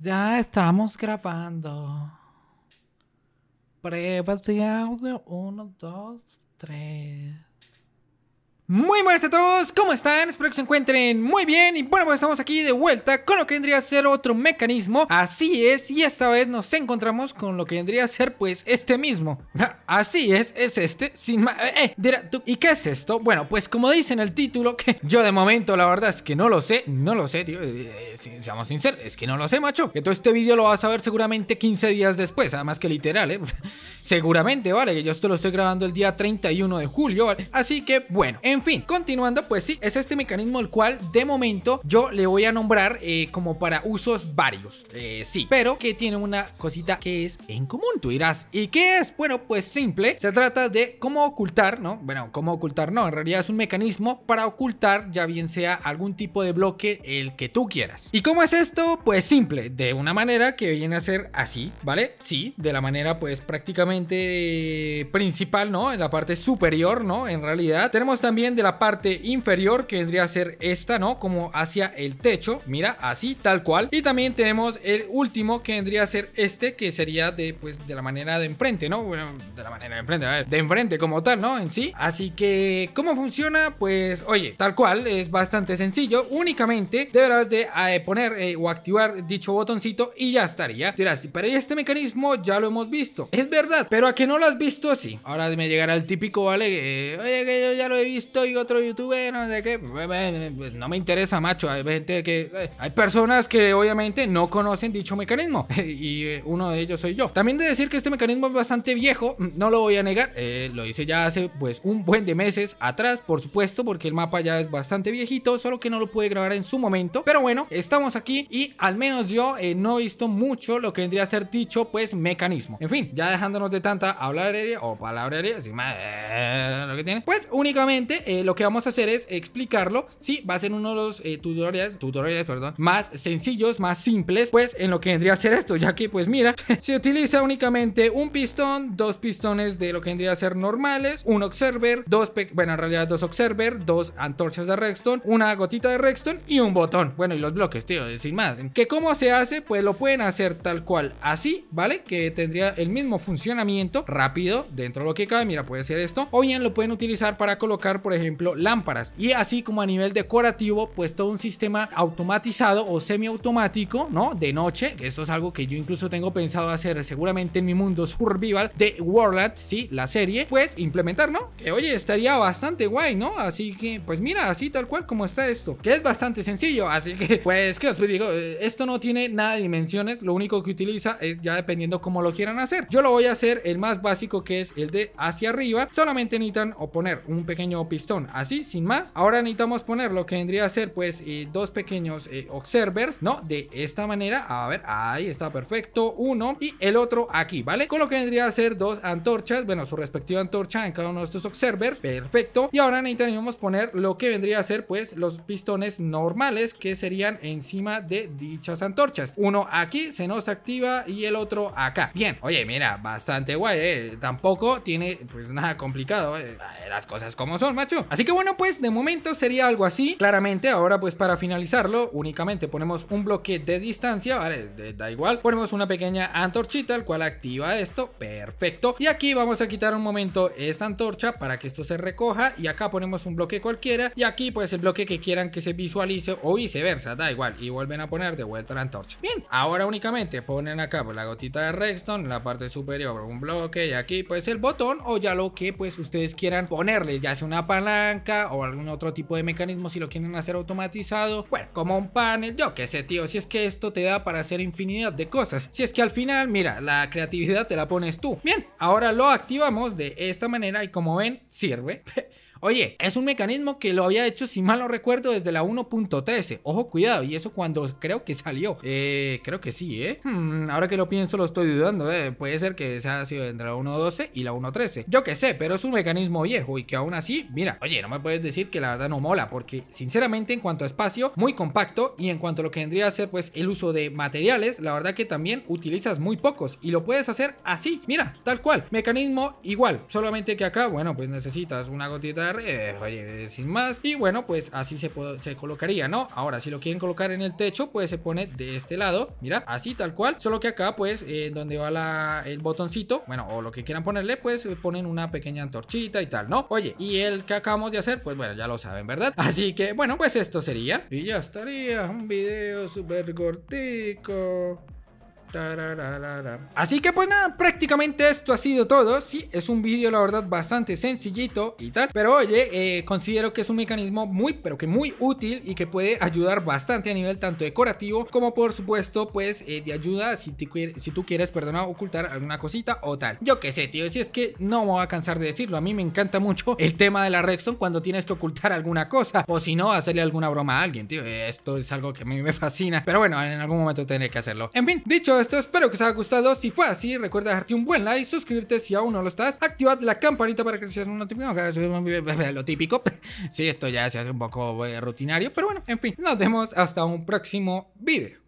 Ya estamos grabando. Pruebas de audio 1, 2, 3. Muy buenas a todos, ¿cómo están? Espero que se encuentren muy bien Y bueno, pues estamos aquí de vuelta con lo que vendría a ser otro mecanismo Así es, y esta vez nos encontramos con lo que vendría a ser pues este mismo Así es, es este, sin más... Eh, eh ¿y qué es esto? Bueno, pues como dice en el título, que yo de momento la verdad es que no lo sé No lo sé, tío, eh, eh, seamos sinceros, es que no lo sé, macho Que todo este vídeo lo vas a ver seguramente 15 días después, además que literal, ¿eh? seguramente, ¿vale? Que yo esto lo estoy grabando el día 31 de julio, ¿vale? Así que, bueno, en fin, continuando, pues sí, es este mecanismo el cual de momento yo le voy a nombrar eh, como para usos varios. Eh, sí, pero que tiene una cosita que es en común. Tú dirás, ¿y qué es? Bueno, pues simple. Se trata de cómo ocultar, ¿no? Bueno, cómo ocultar, no. En realidad es un mecanismo para ocultar, ya bien sea algún tipo de bloque, el que tú quieras. ¿Y cómo es esto? Pues simple, de una manera que viene a ser así, ¿vale? Sí, de la manera pues prácticamente eh, principal, ¿no? En la parte superior, ¿no? En realidad. Tenemos también de la parte inferior que vendría a ser esta, ¿no? Como hacia el techo, mira, así, tal cual. Y también tenemos el último que vendría a ser este, que sería de, pues, de la manera de enfrente, ¿no? Bueno, de la manera de enfrente, a ver, de enfrente como tal, ¿no? En sí. Así que, ¿cómo funciona? Pues, oye, tal cual, es bastante sencillo. Únicamente deberás de eh, poner eh, o activar dicho botoncito y ya estaría. Dirás, pero este mecanismo ya lo hemos visto. Es verdad, pero a que no lo has visto, así, Ahora me llegará el típico, ¿vale? Eh, oye, que yo ya lo he visto y otro youtuber, no sé qué. Pues, pues, pues, no me interesa, macho. Hay gente que. Eh, hay personas que obviamente no conocen dicho mecanismo. Y eh, uno de ellos soy yo. También de decir que este mecanismo es bastante viejo, mm, no lo voy a negar. Eh, lo hice ya hace pues un buen de meses atrás, por supuesto, porque el mapa ya es bastante viejito, solo que no lo pude grabar en su momento. Pero bueno, estamos aquí y al menos yo no he visto mucho lo que vendría a ser dicho pues mecanismo. En fin, ya dejándonos de tanta Hablaría o palabrería, lo que tiene. Pues únicamente eh, lo que vamos a hacer es explicarlo. Sí, va a ser uno de los eh, tutoriales, tutoriales perdón, más sencillos, más simples, pues en lo que vendría a ser esto, ya que pues mira, se utiliza únicamente un pistón, dos pistones de lo que vendría a ser normales, un observer, dos, bueno, en realidad dos observer, dos antorchas de redstone, una gotita de redstone y un botón. Bueno, y los bloques, tío, sin más. Que cómo se hace, pues lo pueden hacer tal cual así, ¿vale? Que tendría el mismo funcionamiento rápido dentro de lo que cabe. Mira, puede ser esto. O bien lo pueden utilizar para colocar, por ejemplo lámparas y así como a nivel decorativo pues todo un sistema automatizado o semiautomático no de noche que esto es algo que yo incluso tengo pensado hacer seguramente en mi mundo survival de Warland sí la serie pues implementar no que oye estaría bastante guay no así que pues mira así tal cual como está esto que es bastante sencillo así que pues que os digo eh, esto no tiene nada de dimensiones lo único que utiliza es ya dependiendo cómo lo quieran hacer yo lo voy a hacer el más básico que es el de hacia arriba solamente necesitan o poner un pequeño piso así, sin más. Ahora necesitamos poner lo que vendría a ser pues eh, dos pequeños eh, observers, ¿no? De esta manera, a ver, ahí está perfecto, uno y el otro aquí, ¿vale? Con lo que vendría a ser dos antorchas, bueno, su respectiva antorcha en cada uno de estos observers, perfecto. Y ahora necesitamos poner lo que vendría a ser pues los pistones normales que serían encima de dichas antorchas. Uno aquí se nos activa y el otro acá. Bien, oye, mira, bastante guay, ¿eh? Tampoco tiene pues nada complicado, ¿eh? las cosas como son, macho. Así que bueno, pues de momento sería algo así. Claramente, ahora pues para finalizarlo, únicamente ponemos un bloque de distancia, vale, da igual. Ponemos una pequeña antorchita, el cual activa esto, perfecto. Y aquí vamos a quitar un momento esta antorcha para que esto se recoja. Y acá ponemos un bloque cualquiera. Y aquí pues el bloque que quieran que se visualice o viceversa, da igual. Y vuelven a poner de vuelta la antorcha. Bien, ahora únicamente ponen acá pues, la gotita de Redstone, la parte superior un bloque y aquí pues el botón o ya lo que pues ustedes quieran ponerle, ya sea una pan o algún otro tipo de mecanismo si lo quieren hacer automatizado. Bueno, como un panel, yo qué sé, tío, si es que esto te da para hacer infinidad de cosas. Si es que al final, mira, la creatividad te la pones tú. Bien, ahora lo activamos de esta manera y como ven, sirve. Oye, es un mecanismo que lo había hecho, si mal no recuerdo, desde la 1.13. Ojo, cuidado, y eso cuando creo que salió. Eh, creo que sí, ¿eh? Hmm, ahora que lo pienso, lo estoy dudando. Eh. Puede ser que sea haya sido entre la 1.12 y la 1.13. Yo qué sé, pero es un mecanismo viejo y que aún así, mira, oye, no me puedes decir que la verdad no mola, porque sinceramente, en cuanto a espacio, muy compacto y en cuanto a lo que vendría a ser, pues, el uso de materiales, la verdad que también utilizas muy pocos y lo puedes hacer así, mira, tal cual. Mecanismo igual, solamente que acá, bueno, pues necesitas una gotita de eh, oye, sin más. Y bueno, pues así se, colocaría, ¿no? Ahora, si lo quieren colocar en el techo, pues se pone de este lado, mira, así tal cual. Solo que acá, pues, en eh, donde va el botoncito, bueno, o lo que quieran ponerle, pues eh, ponen una pequeña antorchita y tal, ¿no? Oye, y el que acabamos de hacer, pues bueno, ya lo saben, ¿verdad? Así que, bueno, pues esto sería. Y ya estaría un video súper cortico. Así que pues nada, prácticamente esto ha sido todo. Sí, es un vídeo la verdad bastante sencillito y tal. Pero oye, eh, considero que es un mecanismo muy, pero que muy útil y que puede ayudar bastante a nivel tanto decorativo como por supuesto pues eh, de ayuda si, tú quieres, perdona, ocultar alguna cosita o tal. Yo qué sé, tío, si es que no me voy a cansar de decirlo. A mí me encanta mucho el tema de la Rexon cuando tienes que ocultar alguna cosa o si no, hacerle alguna broma a alguien, tío. Esto es algo que a mí me fascina. Pero bueno, en algún momento tendré que hacerlo. En fin, dicho esto, espero que os haya gustado. Si fue así, recuerda dejarte un buen like, suscribirte si aún no lo estás, Activar la campanita para que seas notificado. Lo típico. Si esto ya se hace un poco eh, rutinario, pero bueno, en fin, nos vemos hasta un próximo video.